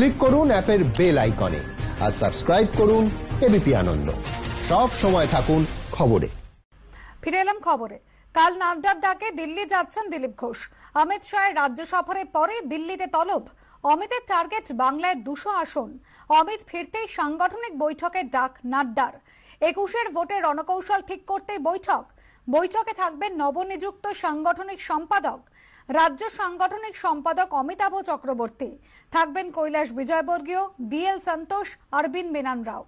click করুন অ্যাপের bell আইকনে আর সাবস্ক্রাইব করুন এবিপি আনন্দ সব সময় থাকুন খবরে ফিরে এলাম খবরে কাল নাড্ডার ডাকে দিল্লি যাচ্ছেন দিলীপ ঘোষ অমিত শাহের রাজ্য সফরের পরে দিল্লিতে তলব অমিতের টার্গেট বাংলায় দুশো আসন অমিত ফিরতেই সাংগঠনিক বৈঠকে ডাক নাড্ডার একুশের ভোটে রণকৌশল ঠিক করতে বৈঠক বৈঠকে থাকবেন নবনিযুক্ত সাংগঠনিক সম্পাদক রাজ্য সাংগঠনিক সম্পাদক অমিতাভ চক্রবর্তী থাকবেন কৈলাস বিজয়বর্গীয় বিএল সন্তোষ অরবিন্দ মেনান রাও